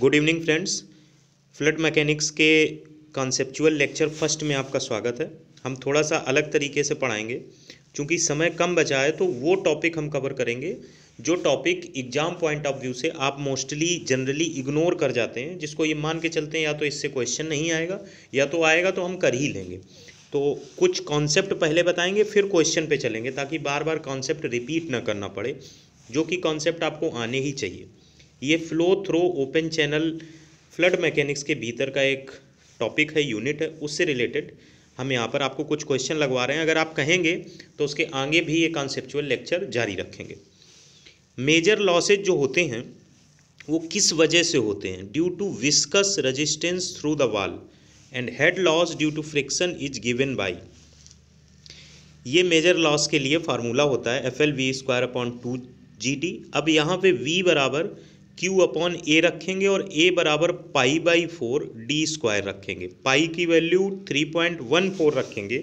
good evening friends flood mechanics के conceptual lecture first में आपका स्वागत है हम थोड़ा सा अलग तरीके से पढ़ाएंगे क्योंकि समय कम बचा है तो वो टॉपिक हम कवर करेंगे जो topic exam point of view से आप मोस्टली जनरली इग्नोर कर जाते हैं जिसको ये मान के चलते हैं या तो इससे क्वेश्चन नहीं आएगा या तो आएगा तो हम कर ही लेंगे तो कुछ कॉन्सेप्ट पहले बताएंगे फिर क्वेश्चन पे चलेंगे ताकि बार बार कॉन्सेप्ट रिपीट ना करना पड़े जो कि कॉन्सेप्ट आपको आने ही चाहिए ये flow through open channel flood mechanics के भीतर का एक टॉपिक है यूनिट है उससे रिलेटेड हम यहाँ पर आपको कुछ क्वेश्चन लगवा रहे हैं अगर आप कहेंगे तो उसके आगे भी ये कॉन्सेप्चुअल लेक्चर जारी रखेंगे मेजर लॉसेज जो होते हैं वो किस वजह से होते हैं due to viscous resistance through the wall and head loss due to friction is given by ये मेजर लॉस के लिए फार्मूला होता है F L V square upon two G T अब यहाँ पे वी बराबर Q अपॉन ए रखेंगे और ए बराबर pi by four D square रखेंगे पाई की value three point one four रखेंगे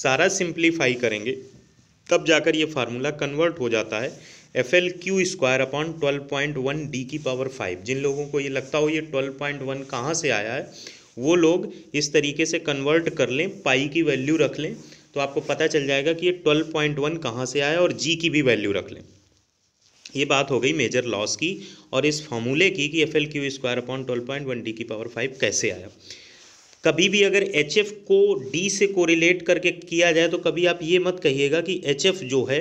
सारा सिंप्लीफाई करेंगे तब जाकर ये फार्मूला कन्वर्ट हो जाता है F L Q square upon twelve point one D की पावर फाइव जिन लोगों को ये लगता हो ये ट्वेल्व पॉइंट वन कहाँ से आया है वो लोग इस तरीके से कन्वर्ट कर लें पाई की वैल्यू रख लें तो आपको पता चल जाएगा कि ये ट्वेल्व पॉइंट वन कहाँ से आया और जी की भी वैल्यू रख लें ये बात हो गई मेजर लॉस की और इस फॉर्मूले की कि F L Q square upon twelve point one D की पावर फाइव कैसे आया कभी भी अगर एच एफ को डी से कोरिलेट करके किया जाए तो कभी आप ये मत कहिएगा कि एच एफ जो है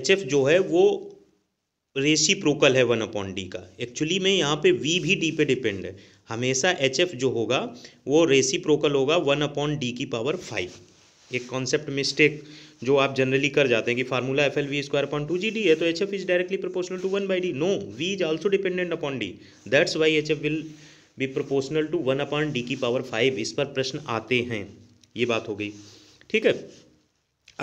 एच एफ जो है वो रेसी प्रोकल है वन अपॉन डी का एक्चुअली में यहाँ पे वी भी डी पे डिपेंड है हमेशा एच एफ जो होगा वो रेसी प्रोकल होगा वन अपॉन डी की पावर फाइव एक कॉन्सेप्ट मिस्टेक जो आप जनरली कर जाते हैं कि formula F L V square upon two G D है तो H F is directly proportional to one by D no V is also dependent upon D that's why H F will be proportional to one upon D की power five इस पर प्रश्न आते हैं ये बात हो गई ठीक है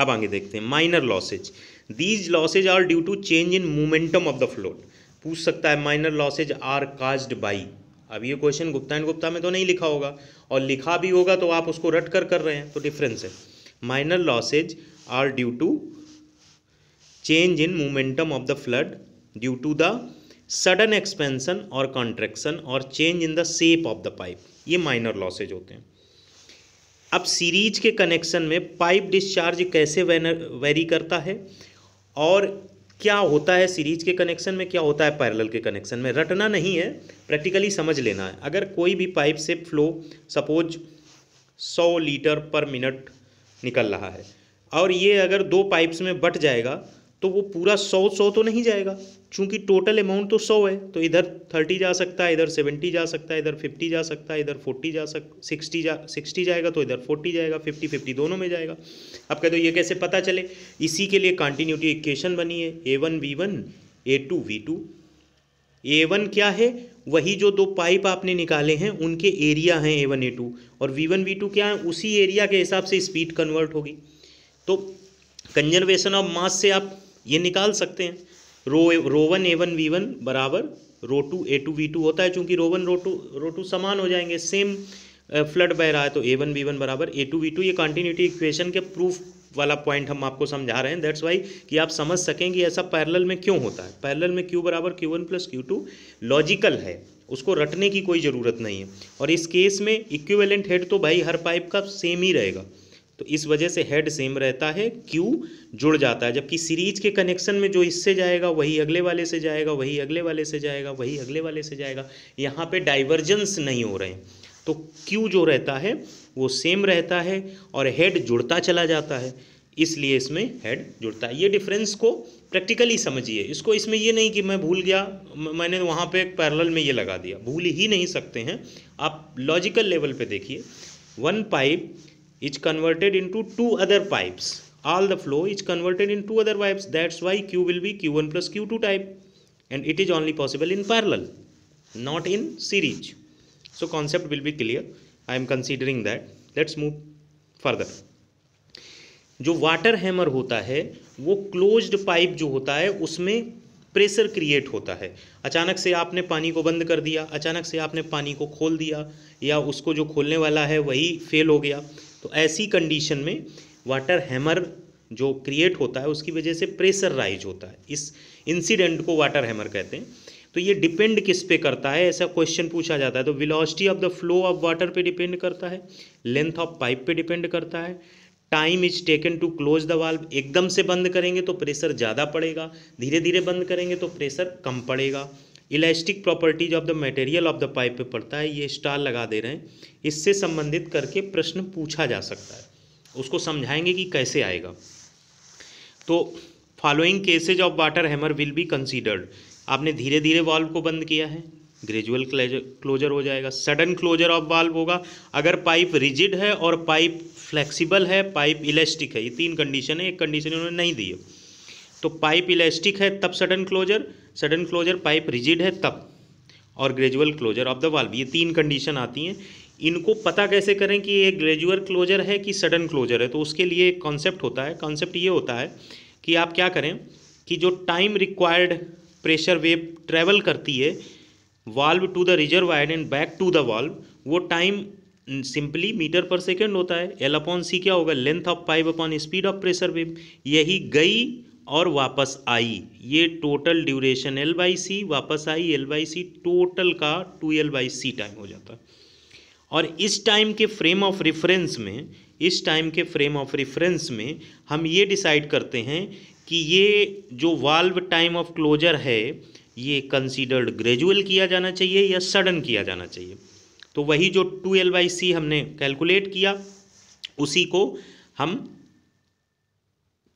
अब आगे देखते हैं minor losses these losses are due to change in momentum of the flow पूछ सकता है minor losses are caused by अब ये क्वेश्चन गुप्ता एंड गुप्ता में तो नहीं लिखा होगा और लिखा भी होगा तो आप उसको रट कर कर रहे हैं तो डिफरेंस है minor losses are due to change in momentum of the flood due to the sudden expansion और कॉन्ट्रेक्शन और change in the shape of the pipe ये माइनर लॉसेज होते हैं अब सीरीज के कनेक्शन में पाइप डिस्चार्ज कैसे वेरी करता है और क्या होता है सीरीज के कनेक्शन में क्या होता है पैरेलल के कनेक्शन में रटना नहीं है प्रैक्टिकली समझ लेना है अगर कोई भी पाइप से फ्लो सपोज सौ लीटर पर मिनट निकल रहा है और ये अगर दो पाइप्स में बट जाएगा तो वो पूरा सौ सौ तो नहीं जाएगा क्योंकि टोटल अमाउंट तो सौ है तो इधर थर्टी जा सकता है इधर सेवेंटी जा सकता है इधर फिफ्टी जा सकता है इधर फोर्टी जा सक सिक्सटी जा सिक्सटी जाएगा तो इधर फोर्टी जाएगा फिफ्टी फिफ्टी दोनों में जाएगा आप कह दो ये कैसे पता चले इसी के लिए कॉन्टीन्यूटी इक्वेशन बनी है A one V one A two V two A one क्या है वही जो दो पाइप आपने निकाले हैं उनके एरिया हैं ए वन ए टू और वी वन वी टू क्या है उसी एरिया के हिसाब से स्पीड कन्वर्ट होगी तो कंजर्वेशन ऑफ मास से आप ये निकाल सकते हैं rho rho one A one V one बराबर rho two A two V two होता है चूंकि rho one rho two rho two समान हो जाएंगे सेम फ्लड बह रहा है तो ए वन वी वन बराबर ए टू वी टू ये कंटिन्यूटी इक्वेशन के प्रूफ वाला पॉइंट हम आपको समझा रहे हैं दैट्स वाई कि आप समझ सकें कि ऐसा पैरेलल में क्यों होता है पैरेलल में क्यू बराबर Q one plus Q two logical है उसको रटने की कोई ज़रूरत नहीं है और इस केस में इक्विवेलेंट हेड तो भाई हर पाइप का सेम ही रहेगा तो इस वजह से हेड सेम रहता है क्यू जुड़ जाता है जबकि सीरीज के कनेक्शन में जो इससे जाएगा वही अगले वाले से जाएगा वही अगले वाले से जाएगा वही अगले वाले से जाएगा यहाँ पे डाइवर्जेंस नहीं हो रहे हैं तो क्यू जो रहता है वो सेम रहता है और हेड जुड़ता चला जाता है इसलिए इसमें हेड जुड़ता है ये डिफरेंस को प्रैक्टिकली समझिए इसको इसमें ये नहीं कि मैं भूल गया मैंने वहाँ पे पैरेलल में ये लगा दिया भूल ही नहीं सकते हैं आप लॉजिकल लेवल पे देखिए one pipe is converted into two other pipes all the flow is converted in two other pipes that's why q will be q1 plus q2 type and it is only possible in parallel not in series so concept will be clear i am considering that let's move further जो water hammer होता है वो closed pipe जो होता है उसमें pressure create होता है अचानक से आपने पानी को बंद कर दिया अचानक से आपने पानी को खोल दिया या उसको जो खोलने वाला है वही फेल हो गया तो ऐसी कंडीशन में वाटर हैमर जो क्रिएट होता है उसकी वजह से प्रेशर राइज होता है इस इंसिडेंट को वाटर हैमर कहते हैं तो ये डिपेंड किस पे करता है ऐसा क्वेश्चन पूछा जाता है तो velocity of the flow of water पे डिपेंड करता है लेंथ ऑफ पाइप पे डिपेंड करता है time is taken to close the valve एकदम से बंद करेंगे तो प्रेशर ज़्यादा पड़ेगा धीरे धीरे बंद करेंगे तो प्रेशर कम पड़ेगा elastic properties of the material of the pipe पे पड़ता है ये स्टार लगा दे रहे हैं इससे संबंधित करके प्रश्न पूछा जा सकता है उसको समझाएंगे कि कैसे आएगा तो following cases of water hammer will be considered आपने धीरे धीरे वाल्व को बंद किया है ग्रेजुअल क्लोजर हो जाएगा सडन क्लोजर ऑफ वाल्व होगा अगर पाइप रिजिड है और पाइप फ्लेक्सिबल है पाइप इलास्टिक है ये तीन कंडीशन है एक कंडीशन उन्होंने नहीं दी है तो पाइप इलास्टिक है तब sudden closure sudden closure pipe rigid है तब और gradual closure of the valve ये तीन कंडीशन आती हैं इनको पता कैसे करें कि ये ग्रेजुअल क्लोजर है कि सडन क्लोजर है तो उसके लिए एक कॉन्सेप्ट होता है कॉन्सेप्ट ये होता है कि आप क्या करें कि जो time required pressure wave travel करती है valve to the reserve and back to the valve वो time simply meter per second होता है एल अपॉन सी क्या होगा length of pipe upon speed of pressure wave यही गई और वापस आई ये total duration L by C वापस आई एल बाई सी टोटल का two L by C time हो जाता और इस टाइम के फ्रेम ऑफ रेफरेंस में इस टाइम के फ्रेम ऑफ रेफरेंस में हम ये डिसाइड करते हैं कि ये जो वाल्व टाइम ऑफ क्लोजर है ये कंसीडर्ड ग्रेजुअल किया जाना चाहिए या सडन किया जाना चाहिए तो वही जो टू एल बाई सी हमने कैलकुलेट किया उसी को हम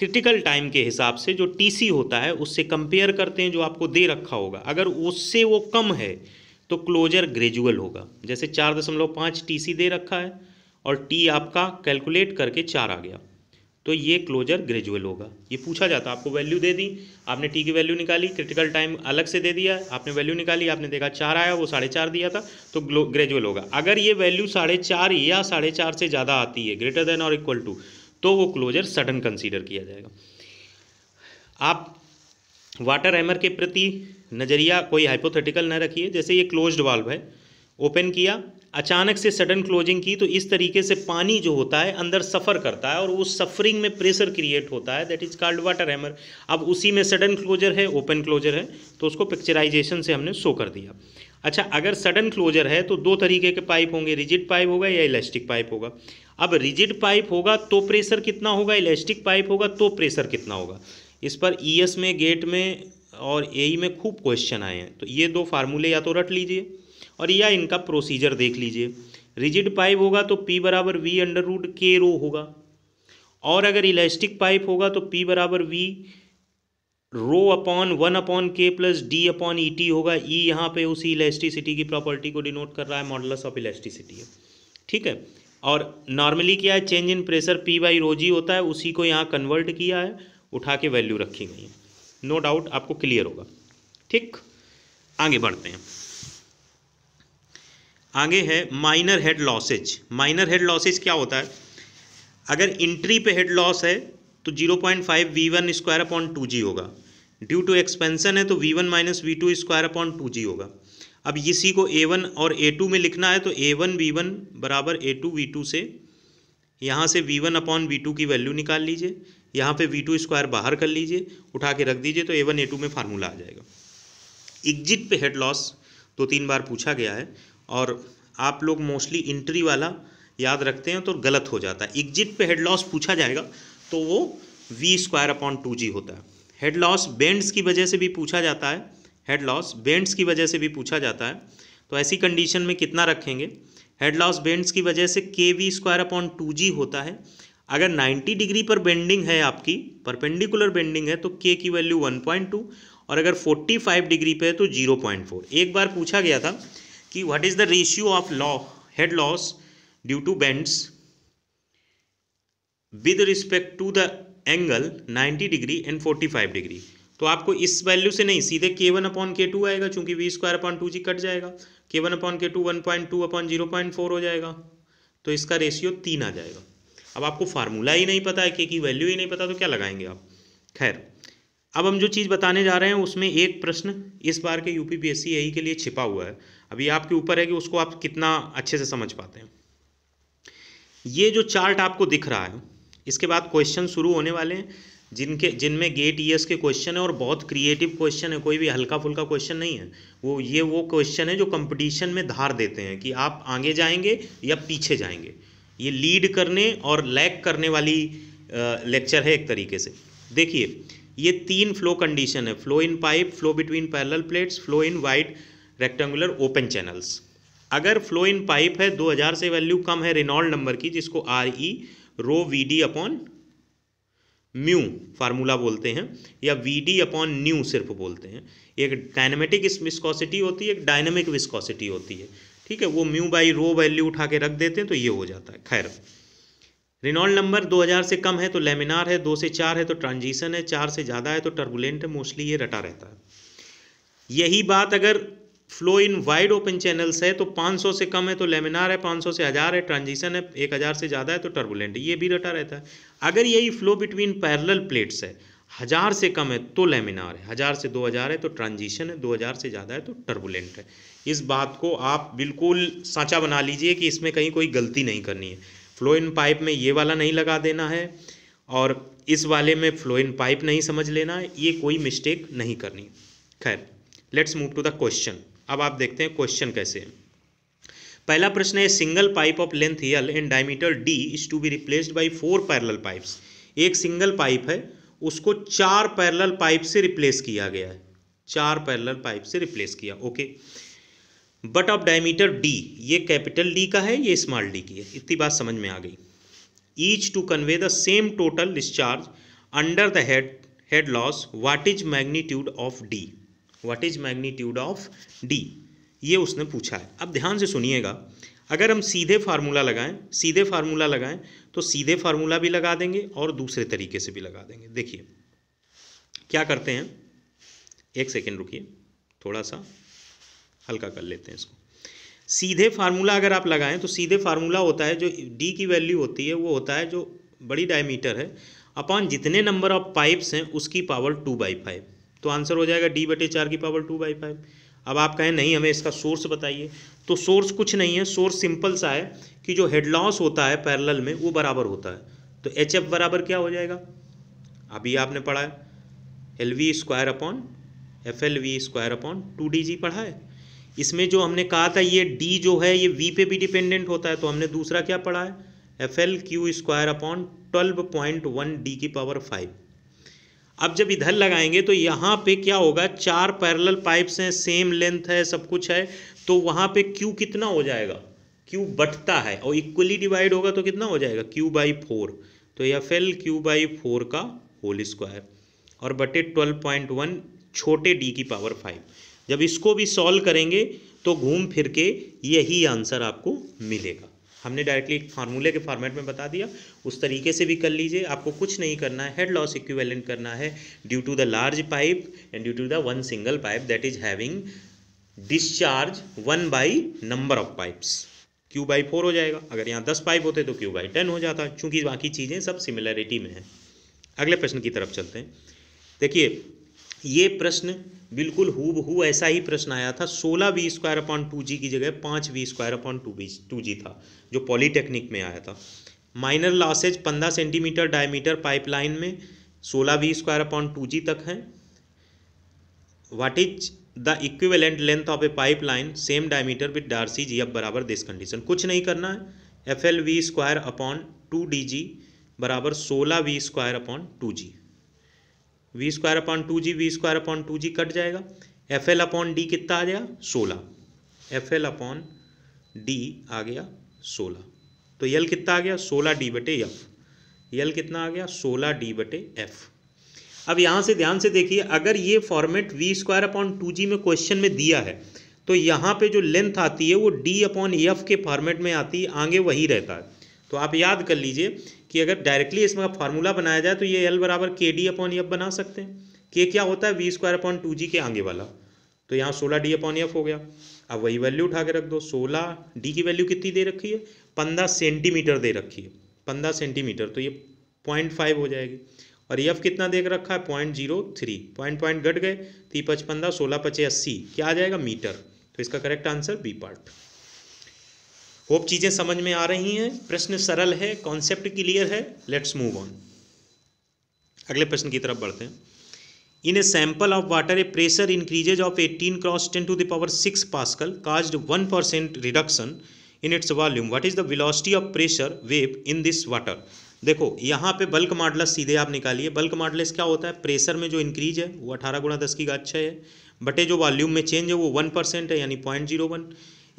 क्रिटिकल टाइम के हिसाब से जो टीसी होता है उससे कंपेयर करते हैं जो आपको दे रखा होगा अगर उससे वो कम है तो क्लोजर ग्रेजुअल होगा जैसे चार दशमलव पाँच टी सी दे रखा है और टी आपका कैलकुलेट करके चार आ गया तो ये क्लोजर ग्रेजुअल होगा ये पूछा जाता आपको वैल्यू दे दी आपने टी की वैल्यू निकाली क्रिटिकल टाइम अलग से दे दिया आपने वैल्यू निकाली आपने देखा चार आया वो साढ़े चार दिया था तो ग्रेजुअल होगा अगर ये वैल्यू साढ़े चार या साढ़े चार से ज़्यादा आती है ग्रेटर देन और इक्वल टू तो वो क्लोजर सडन कंसीडर किया जाएगा आप वाटर हैमर के प्रति नज़रिया कोई हाइपोथेटिकल ना रखिए जैसे ये क्लोज्ड वाल्व है ओपन किया अचानक से सडन क्लोजिंग की तो इस तरीके से पानी जो होता है अंदर सफ़र करता है और उस सफरिंग में प्रेशर क्रिएट होता है that is called water hammer अब उसी में सडन क्लोजर है ओपन क्लोजर है तो उसको पिक्चराइजेशन से हमने शो कर दिया अच्छा अगर सडन क्लोजर है तो दो तरीके के पाइप होंगे रिजिड पाइप होगा या इलास्टिक पाइप होगा अब रिजिड पाइप होगा तो प्रेशर कितना होगा इलास्टिक पाइप होगा तो प्रेशर कितना होगा इस पर ई e एस में गेट में और ए e में खूब क्वेश्चन आए हैं तो ये दो फार्मूले या तो रट लीजिए और या इनका प्रोसीजर देख लीजिए रिजिड पाइप होगा तो पी बराबर वी अंडर रूड के रो होगा और अगर इलास्टिक पाइप होगा तो पी बराबर V rho upon one upon K plus D upon E T होगा ई e यहाँ पे उसी इलास्टिसिटी की प्रॉपर्टी को डिनोट कर रहा है मॉडलस ऑफ इलास्टिसिटी है ठीक है और नॉर्मली क्या है change in pressure P by rho g होता है उसी को यहाँ कन्वर्ट किया है उठा के वैल्यू रखी गई है नो डाउट आपको क्लियर होगा ठीक आगे बढ़ते हैं आगे है minor head losses minor head losses क्या होता है अगर इंट्री पे हेड लॉस है तो zero point five V one square upon two G होगा ड्यू टू एक्सपेंसन है तो V one minus V two square upon two G होगा अब इसी को ए वन और ए टू में लिखना है तो ए वन वी वन बराबर ए टू वी टू से यहाँ से V one upon V two की वैल्यू निकाल लीजिए यहाँ पे वी टू स्क्वायर बाहर कर लीजिए उठा के रख दीजिए तो ए वन ए टू में फार्मूला आ जाएगा एग्जिट पे हेड लॉस दो तीन बार पूछा गया है और आप लोग मोस्टली इंट्री वाला याद रखते हैं तो गलत हो जाता है एग्जिट पे हेड लॉस पूछा जाएगा तो वो V square upon two G होता है हेड लॉस बेंड्स की वजह से भी पूछा जाता है हेड लॉस बेंड्स की वजह से भी पूछा जाता है तो ऐसी कंडीशन में कितना रखेंगे हेड लॉस बेंड्स की वजह से K V square upon two G होता है अगर 90 डिग्री पर बेंडिंग है आपकी परपेंडिकुलर बेंडिंग है तो के की वैल्यू 1.2 और अगर 45 डिग्री पे है तो 0.4 एक बार पूछा गया था कि what is the ratio of loss head loss due to bends with respect to the angle 90 degree and 45 degree तो आपको इस वैल्यू से नहीं सीधे के वन अपॉन के टू आएगा चूंकि V square upon two G cut जाएगा K one upon K two one point two upon zero point four हो जाएगा तो इसका रेशियो तीन आ जाएगा अब आपको फार्मूला ही नहीं पता है के की वैल्यू ही नहीं पता तो क्या लगाएंगे आप खैर अब हम जो चीज़ बताने जा रहे हैं उसमें एक प्रश्न इस बार के यू पी e के लिए छिपा हुआ है अभी आपके ऊपर है कि उसको आप कितना अच्छे से समझ पाते हैं ये जो चार्ट आपको दिख रहा है इसके बाद क्वेश्चन शुरू होने वाले हैं जिनके जिनमें गेट ईएस के क्वेश्चन है और बहुत क्रिएटिव क्वेश्चन है कोई भी हल्का फुल्का क्वेश्चन नहीं है वो ये वो क्वेश्चन है जो कंपटीशन में धार देते हैं कि आप आगे जाएंगे या पीछे जाएंगे ये लीड करने और लैग करने वाली लेक्चर है एक तरीके से देखिए ये तीन फ्लो कंडीशन है flow in pipe flow between parallel plates flow in wide rectangular open channels अगर फ्लो इन पाइप है 2000 से वैल्यू कम है रिनॉल्ड नंबर की जिसको R E rho V D upon mu formula बोलते हैं या वी डी अपॉन न्यू सिर्फ बोलते हैं एक डायनेमेटिक विस्कॉसिटी होती है एक डायनेमिक विस्कॉसिटी होती है ठीक है वो म्यू बाई रो वैल्यू उठा के रख देते हैं तो ये हो जाता है खैर रिनॉल्ड नंबर 2000 से कम है तो लेमिनार है दो से चार है तो ट्रांजिशन है चार से ज़्यादा है तो टर्बुलेंट है मोस्टली ये रटा रहता है यही बात अगर flow in wide open channels है तो 500 से कम है तो लेमिनार है 500 से हज़ार है ट्रांजिशन है 1000 से ज़्यादा है तो टर्बुलेंट ये भी रटा रहता है अगर यही फ्लो बिटवीन पैरेलल प्लेट्स है हज़ार से कम है तो लेमिनार है हज़ार से 2000 है तो ट्रांजिशन है 2000 से ज़्यादा है तो टर्बुलेंट है इस बात को आप बिल्कुल सांचा बना लीजिए कि इसमें कहीं कोई गलती नहीं करनी है फ्लो इन पाइप में ये वाला नहीं लगा देना है और इस वाले में फ्लो इन पाइप नहीं समझ लेना है ये कोई मिस्टेक नहीं करनी खैर let's move to the question अब आप देखते हैं क्वेश्चन कैसे पहला प्रश्न है single pipe of length L and diameter D is to be replaced by four parallel pipes एक सिंगल पाइप है उसको चार पैरल पाइप से रिप्लेस किया गया है चार पैरल पाइप से रिप्लेस किया okay but of diameter D ये कैपिटल डी का है ये स्मॉल डी की है इतनी बात समझ में आ गई each to convey the same total discharge under the head head loss what is magnitude of D what is magnitude of D ये उसने पूछा है अब ध्यान से सुनिएगा अगर हम सीधे फार्मूला लगाएं सीधे फार्मूला लगाएं तो सीधे फार्मूला भी लगा देंगे और दूसरे तरीके से भी लगा देंगे देखिए क्या करते हैं एक सेकेंड रुकिए थोड़ा सा हल्का कर लेते हैं इसको सीधे फार्मूला अगर आप लगाएं तो सीधे फार्मूला होता है जो डी की वैल्यू होती है वो होता है जो बड़ी डायमीटर है अपॉन जितने नंबर ऑफ पाइप्स हैं उसकी पावर टू बाई फाइव तो आंसर हो जाएगा डी बटे चार की पावर टू बाई फाइव अब आप कहें नहीं हमें इसका सोर्स बताइए तो सोर्स कुछ नहीं है सोर्स सिंपल सा है कि जो हेड लॉस होता है पैरेलल में वो बराबर होता है तो एच एफ बराबर क्या हो जाएगा अभी आपने पढ़ा है L V square upon F L V square upon two D G पढ़ा है इसमें जो हमने कहा था ये डी जो है ये वी पे भी डिपेंडेंट होता है तो हमने दूसरा क्या पढ़ा है F L Q square upon twelve point one D की पावर फाइव अब जब इधर लगाएंगे तो यहाँ पे क्या होगा चार पैरेलल पाइप्स हैं सेम लेंथ है सब कुछ है तो वहाँ पे क्यू कितना हो जाएगा क्यू बटता है और इक्वली डिवाइड होगा तो कितना हो जाएगा क्यू बाई फोर तो F L Q by four का होल स्क्वायर और बटे ट्वेल्व पॉइंट वन छोटे डी की पावर फाइव जब इसको भी सॉल्व करेंगे तो घूम फिर के यही आंसर आपको मिलेगा हमने डायरेक्टली एक फार्मूले के फॉर्मेट में बता दिया उस तरीके से भी कर लीजिए आपको कुछ नहीं करना है हेड लॉस इक्विवेलेंट करना है due to the large pipe and due to the one single pipe that is having discharge one by number of pipes Q by four हो जाएगा अगर यहाँ दस पाइप होते तो क्यू बाई टेन हो जाता चूंकि बाकी चीज़ें सब सिमिलरिटी में हैं अगले प्रश्न की तरफ चलते हैं देखिए ये प्रश्न बिल्कुल हु हु ऐसा ही प्रश्न आया था सोलह V square upon two G की जगह पाँच V square upon two B two G था जो पॉलीटेक्निक में आया था माइनर लॉसेज पंद्रह सेंटीमीटर डायमीटर पाइपलाइन में सोलह V square upon two G तक है what is the equivalent length of a pipe line same diameter with Darcy G अब बराबर दिस कंडीशन कुछ नहीं करना है F L V square upon two D जी बराबर सोलह V square upon two G V square upon two G V square upon two G cut जाएगा F L upon D कितना आ गया सोलह एफ एल अपॉन डी आ गया सोलह तो यल कितना आ गया सोलह डी बटे एफ यल कितना आ गया सोलह डी बटे एफ अब यहाँ से ध्यान से देखिए अगर ये format V square upon two G में क्वेश्चन में दिया है तो यहाँ पे जो लेंथ आती है वो डी अपॉन एफ के फॉर्मेट में आती है आगे वही रहता है तो आप याद कर लीजिए कि अगर डायरेक्टली इसमें फार्मूला बनाया जाए तो ये एल बराबर के डी अपॉन एफ बना सकते हैं के क्या होता है V square upon two G के आगे वाला तो यहाँ सोलह डी अपॉन एफ हो गया अब वही वैल्यू उठा के रख दो सोलह डी की वैल्यू कितनी दे रखी है पंद्रह सेंटीमीटर दे रखी है पंद्रह सेंटीमीटर तो ये पॉइंट फाइव हो जाएगी और एफ e कितना देख रखा है point zero three point point घट गए तीन पचपन सोलह पचे अस्सी क्या आ जाएगा मीटर तो इसका correct answer B part hope चीज़ें समझ में आ रही हैं प्रश्न सरल है कॉन्सेप्ट क्लियर है लेट्स मूव ऑन अगले प्रश्न की तरफ बढ़ते हैं in a sample of water a pressure increases of eighteen cross ten to the power six pascal cause one percent reduction in its volume what is the velocity of pressure wave in this water देखो यहाँ पे bulk modulus सीधे आप निकालिए bulk modulus क्या होता है pressure में जो इंक्रीज है वो अठारह गुणा दस की घात है बटे जो वॉल्यूम में चेंज है वो वन परसेंट है यानी पॉइंट जीरो वन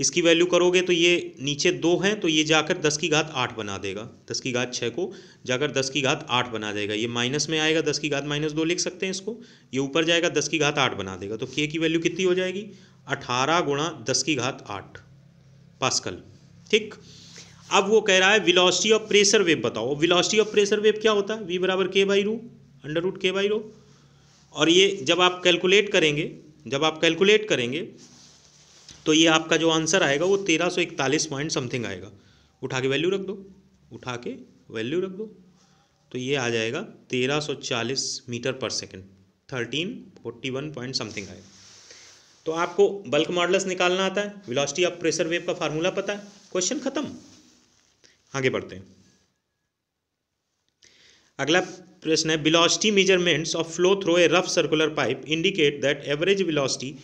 इसकी वैल्यू करोगे तो ये नीचे दो हैं तो ये जाकर दस की घात आठ बना देगा दस की घात छः को जाकर दस की घात आठ बना देगा ये माइनस में आएगा दस की घात माइनस दो लिख सकते हैं इसको ये ऊपर जाएगा दस की घात आठ बना देगा तो के की वैल्यू कितनी हो जाएगी अठारह गुणा दस की घात आठ पास्कल ठीक अब वो कह रहा है विलॉसिटी ऑफ प्रेशर वेब बताओ विलॉसिटी ऑफ प्रेशर वेब क्या होता है वी बराबर के बाई रू under root K by rho और ये जब आप कैलकुलेट करेंगे जब आप कैलकुलेट करेंगे तो ये आपका जो आंसर आएगा वो तेरह सौ इकतालीस पॉइंट समथिंग आएगा उठा के वैल्यू रख दो उठा के वैल्यू रख दो तो ये आ जाएगा तेरह सौ चालीस meter per second thirteen forty one point something आएगा तो आपको बल्क मॉडल्स निकालना आता है विलॉसिटी ऑफ प्रेशर वेव का फार्मूला पता है क्वेश्चन खत्म आगे बढ़ते हैं अगला प्रश्न है velocity measurements of flow through a rough circular pipe indicate that average velocity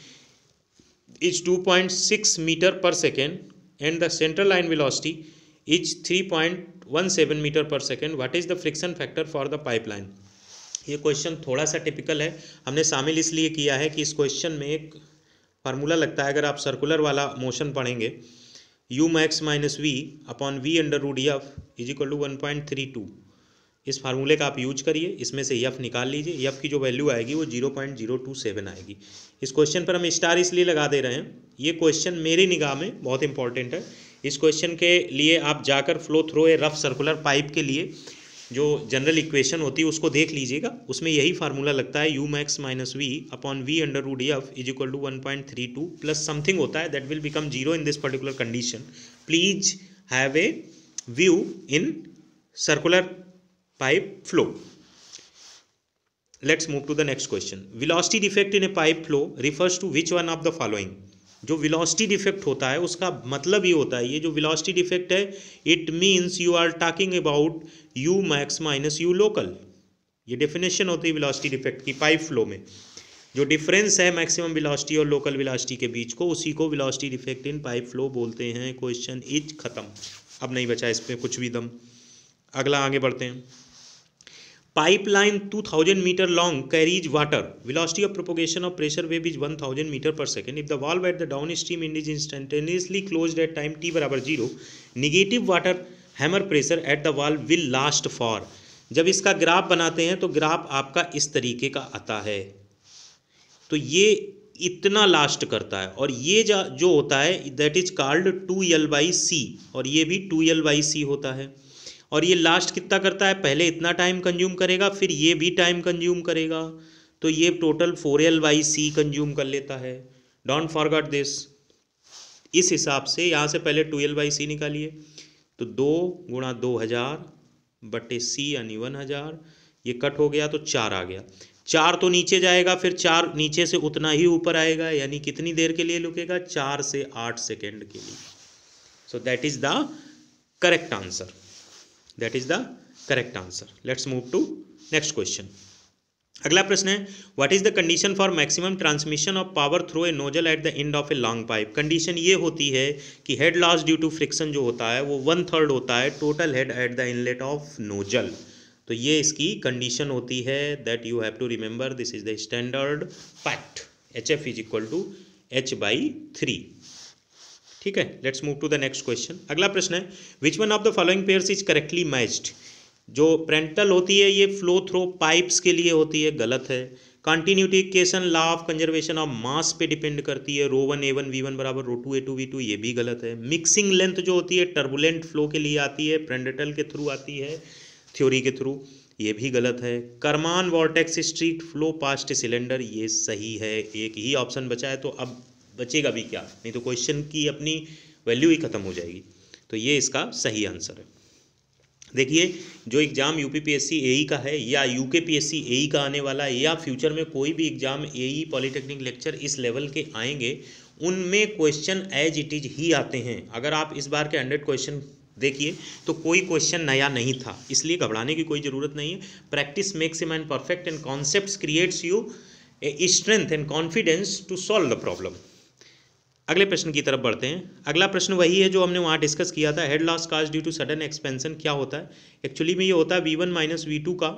is 2.6 meter per second and the three line velocity is 3.17 meter per second what is the friction factor for the pipeline ये question थोड़ा सा typical है हमने शामिल इसलिए किया है कि इस क्वेश्चन में एक फार्मूला लगता है अगर आप सर्कुलर वाला मोशन पढ़ेंगे u max minus V upon V under root F is equal to one point three two इस फार्मूले का आप यूज करिए इसमें से यफ निकाल लीजिए यफ की जो वैल्यू आएगी वो zero point zero two seven आएगी इस क्वेश्चन पर हम स्टार इसलिए लगा दे रहे हैं ये क्वेश्चन मेरी निगाह में बहुत इंपॉर्टेंट है इस क्वेश्चन के लिए आप जाकर flow through a rough circular pipe के लिए जो जनरल इक्वेशन होती है उसको देख लीजिएगा उसमें यही फार्मूला लगता है U max minus V upon V under root F is equal to one point three two plus something होता है that will become zero in this particular condition please have a view in circular pipe flow let's move to the next question velocity defect in a pipe flow refers to which one of the following जो velocity defect होता है उसका मतलब ही होता है ये जो विलॉसिटी डिफेक्ट है it means you are talking about U max minus U local ये डेफिनेशन होती है विलॉसिटी डिफेक्ट की पाइप फ्लो में जो डिफरेंस है मैक्सिमम विलॉसिटी और लोकल विलॉसिटी के बीच को उसी को velocity defect in pipe flow बोलते हैं क्वेश्चन इज खत्म अब नहीं बचा इसमें कुछ भी दम अगला आगे बढ़ते हैं pipeline 2000 metre long carries water velocity of propagation of pressure wave is 1000 metre per second if the valve at the downstream end is instantaneously close at time t बराबर zero negative water hammer pressure at the valve will last for जब इसका graph बनाते हैं तो graph आपका इस तरीके का आता है तो ये इतना लास्ट करता है और ये जो होता है that is called two L by C और ये भी टू एल बाई सी होता है और ये लास्ट कितना करता है पहले इतना टाइम कंज्यूम करेगा फिर ये भी टाइम कंज्यूम करेगा तो ये total four L by C consume कर लेता है डोंट फॉरगेट दिस इस हिसाब से यहाँ से पहले टू एल बाई सी निकालिए तो दो गुणा दो हज़ार बटे सी यानी वन हज़ार ये कट हो गया तो चार आ गया चार तो नीचे जाएगा फिर चार नीचे से उतना ही ऊपर आएगा यानी कितनी देर के लिए लुकेगा चार से आठ सेकेंड के लिए so that is the correct answer that is the correct answer let's move to next question अगला प्रश्न है what is the condition for maximum transmission of power through a nozzle at the end of a long pipe condition ये होती है कि head loss due to friction जो होता है वो वन थर्ड होता है total head at the inlet of nozzle तो ये इसकी कंडीशन होती है that you have to remember this is the standard fact H F is equal to H by three ठीक है let's move to the next question अगला प्रश्न है which one of the following pairs is correctly matched जो प्रेंटल होती है ये फ्लो थ्रो पाइप्स के लिए होती है गलत है कंटिन्यूटी केसन law of conservation of mass पे डिपेंड करती है rho one A one V one बराबर rho two A two V two ये भी गलत है मिक्सिंग लेंथ जो होती है टर्बुलेंट फ्लो के लिए आती है प्रेंडेटल के थ्रू आती है थ्योरी के थ्रू ये भी गलत है Karman vortex street flow past cylinder ये सही है एक ही ऑप्शन बचा है तो अब बचेगा भी क्या नहीं तो क्वेश्चन की अपनी वैल्यू ही खत्म हो जाएगी तो ये इसका सही आंसर है देखिए जो exam U P P S C A का है या यू के पी एस सी ए का आने वाला है या फ्यूचर में कोई भी exam A E polytechnic lecture इस लेवल के आएंगे उनमें क्वेश्चन एज इट इज़ ही आते हैं अगर आप इस बार के हंड्रेड क्वेश्चन देखिए तो कोई क्वेश्चन नया नहीं था इसलिए घबराने की कोई ज़रूरत नहीं है practice makes him and perfect and concept creates you a strength and confidence to solve the problem अगले प्रश्न की तरफ बढ़ते हैं अगला प्रश्न वही है जो हमने वहाँ डिस्कस किया था head loss caused due to sudden expansion क्या होता है एक्चुअली में ये होता है V one minus V two का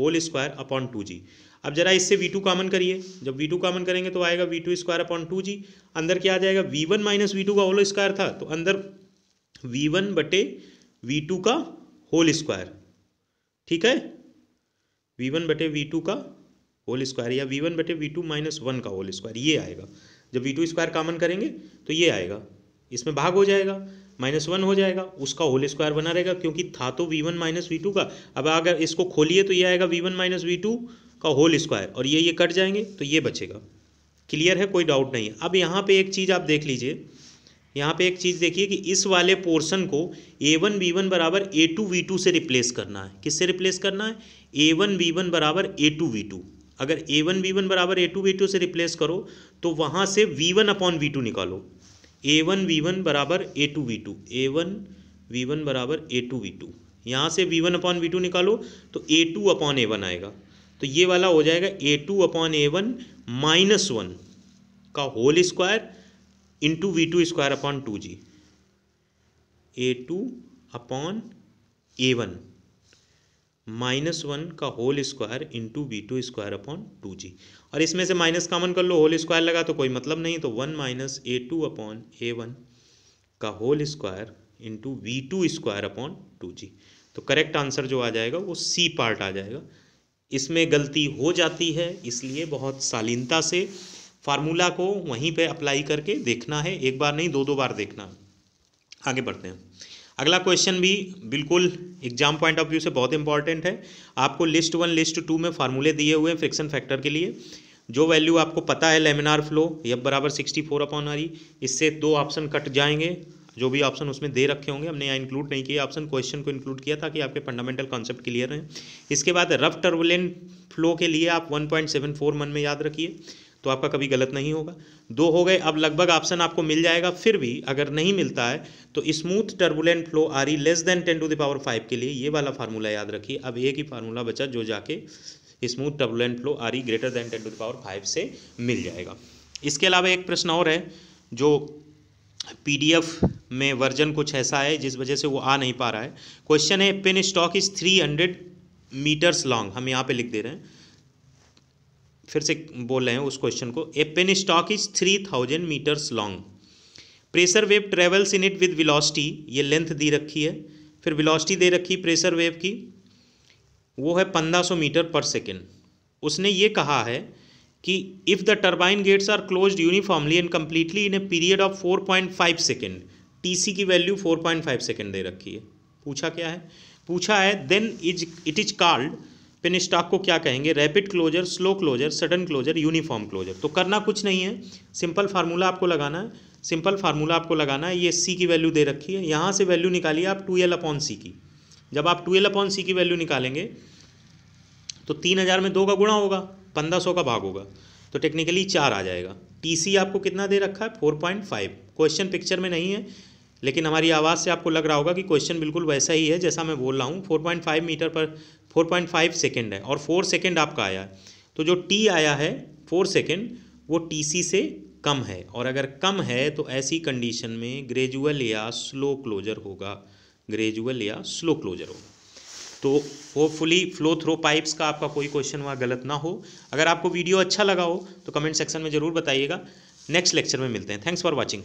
whole square upon two G अब जरा इससे वी टू कामन करिए जब वी टू कामन करेंगे तो आएगा V two square upon two G अंदर क्या आ जाएगा V one minus V two का होल स्क्वायर था तो अंदर वी वन बटे वी टू का होल स्क्वायर ठीक है वी वन बटे वी टू का होल स्क्वायर या वी वन बटे वी टू माइनस वन का होल स्क्वायर ये आएगा जब वी टू स्क्वायर कॉमन करेंगे तो ये आएगा इसमें भाग हो जाएगा माइनस वन हो जाएगा उसका होल स्क्वायर बना रहेगा क्योंकि था तो V one minus V two का अब अगर इसको खोलिए तो ये आएगा V one minus V two का होल स्क्वायर और ये ये कट जाएंगे तो ये बचेगा क्लियर है कोई डाउट नहीं है अब यहाँ पे एक चीज़ आप देख लीजिए यहाँ पे एक चीज़ देखिए कि इस वाले पोर्शन को ए वन बी वन बराबर ए टू वी टू से रिप्लेस करना है किससे रिप्लेस करना है ए वन बी वन बराबर ए टू वी टू अगर ए वन वी वन बराबर ए टू वी टू से रिप्लेस करो तो वहां से V one upon V two निकालो ए वन वी वन बराबर A two V two A one V one बराबर ए टू वी टू यहाँ से V one upon V two निकालो तो A two upon A one आएगा तो ये वाला हो जाएगा A two upon A one minus one का whole square into V two square upon two G A two upon A one minus one का whole square into V two square upon two G और इसमें से minus common कर लो whole square लगा तो कोई मतलब नहीं तो one minus A two upon A one का whole square into V two square upon two G तो करेक्ट आंसर जो आ जाएगा वो सी पार्ट आ जाएगा इसमें गलती हो जाती है इसलिए बहुत शालीनता से फार्मूला को वहीं पर अप्लाई करके देखना है एक बार नहीं दो दो बार देखना आगे बढ़ते हैं अगला क्वेश्चन भी बिल्कुल एग्जाम पॉइंट ऑफ व्यू से बहुत इंपॉर्टेंट है आपको लिस्ट वन लिस्ट टू में फार्मूले दिए हुए हैं फ्रिक्शन फैक्टर के लिए जो वैल्यू आपको पता है लेमिनार फ्लो यब बराबर सिक्सटी फोर अपॉन आर इससे दो ऑप्शन कट जाएंगे जो भी ऑप्शन उसमें दे रखे होंगे हमने यहाँ इंक्लूड नहीं किया ऑप्शन क्वेश्चन को इंक्लूड किया ताकि आपके फंडामेंटल कॉन्सेप्ट क्लियर रहें इसके बाद रफ टर्बुलेंट फ्लो के लिए आप 1.74 मन में याद रखिए तो आपका कभी गलत नहीं होगा दो हो गए अब लगभग ऑप्शन आपको मिल जाएगा फिर भी अगर नहीं मिलता है तो smooth turbulent flow R E less than ten to the power five के लिए ये वाला फार्मूला याद रखिए अब एक ही फार्मूला बचा जो जाके smooth turbulent flow R E greater than ten to the power five से मिल जाएगा इसके अलावा एक प्रश्न और है जो पी में वर्जन कुछ ऐसा है जिस वजह से वो आ नहीं पा रहा है क्वेश्चन है penstock is three hundred metres long हम यहाँ पर लिख दे रहे हैं फिर से बोल रहे हैं उस क्वेश्चन को a penstock is three thousand metres long pressure wave travels in it with velocity ये लेंथ दी रखी है फिर विलॉसिटी दे रखी प्रेशर वेव की वो है पंद्रह सौ मीटर पर सेकेंड उसने ये कहा है कि if the turbine gates are close uniformly and completely in a period of four point five second T C की value four point five second दे रखी है पूछा क्या है पूछा है then is it is called penstock को क्या कहेंगे rapid closure slow closure sudden closure uniform closure तो करना कुछ नहीं है सिंपल फार्मूला आपको लगाना है सिंपल फार्मूला आपको लगाना है ये सी की वैल्यू दे रखी है यहाँ से वैल्यू निकालिए आप टू एल अपॉन सी की जब आप टू एल अपॉन सी की वैल्यू निकालेंगे तो तीन हज़ार में दो का गुणा होगा पंद्रह सौ का भाग होगा तो टेक्निकली चार आ जाएगा सी आपको कितना दे रखा है four point five question picture में नहीं है लेकिन हमारी आवाज़ से आपको लग रहा होगा कि क्वेश्चन बिल्कुल वैसा ही है जैसा मैं बोल रहा हूँ four point five metre per four point five second है और फोर सेकेंड आपका आया तो जो टी आया है फोर सेकेंड वो टी सी से कम है और अगर कम है तो ऐसी कंडीशन में ग्रेजुअल या स्लो क्लोजर होगा ग्रेजुअल या स्लो क्लोजर होगा तो होपफुली फ्लो थ्रो पाइप्स का आपका कोई क्वेश्चन वहाँ गलत ना हो अगर आपको वीडियो अच्छा लगा हो तो कमेंट सेक्शन में ज़रूर बताइएगा नेक्स्ट लेक्चर में मिलते हैं थैंक्स फॉर वॉचिंग